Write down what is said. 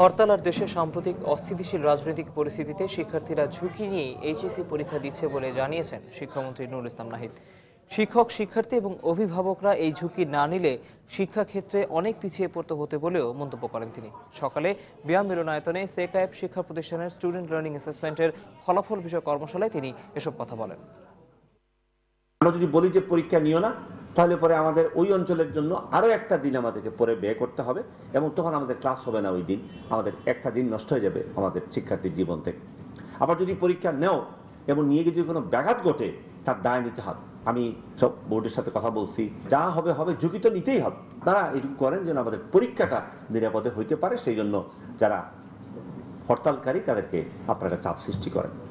হরতাল আর দেশে সাম্প্রতিক অস্থিতিশীল রাজনৈতিক পরিস্থিতিতে শিক্ষার্থীরা ঝুঁকি নিয়ে এইচএসি পরীক্ষা দিচ্ছে বলে জানিয়েছেন শিক্ষামন্ত্রী নুর ইসলাম নাহিদ শিক্ষক শিক্ষার্থী এবং অভিভাবকরা এই ঝুঁকি না নিলে শিক্ষাক্ষেত্রে অনেক পিছিয়ে পড়তে হতে বলেও মন্তব্য করেন তিনি সকালে ব্যায়াম মিলনায়তনে সেকায়েব শিক্ষা প্রতিষ্ঠানের স্টুডেন্ট লার্নিং অ্যাসেসমেন্টের ফলাফল বিষয়ক কর্মশালায় তিনি এসব কথা বলেন আমরা যদি বলি যে পরীক্ষা নিও না তাহলে পরে আমাদের ওই অঞ্চলের জন্য আরও একটা দিন আমাদেরকে পরে ব্যয় করতে হবে এবং তখন আমাদের ক্লাস হবে না ওই দিন আমাদের একটা দিন নষ্ট হয়ে যাবে আমাদের শিক্ষার্থীর জীবন থেকে আবার যদি পরীক্ষা নেও এবং নিয়ে গিয়ে যদি কোনো ব্যাঘাত ঘটে তার দায় নিতে হবে আমি সব বোর্ডের সাথে কথা বলছি যা হবে হবে ঝুঁকি তো নিতেই হবে তারা এটুকু করেন যেন আমাদের পরীক্ষাটা নিরাপদে হইতে পারে সেই জন্য যারা হরতালকারী তাদেরকে আপনারা চাপ সৃষ্টি করেন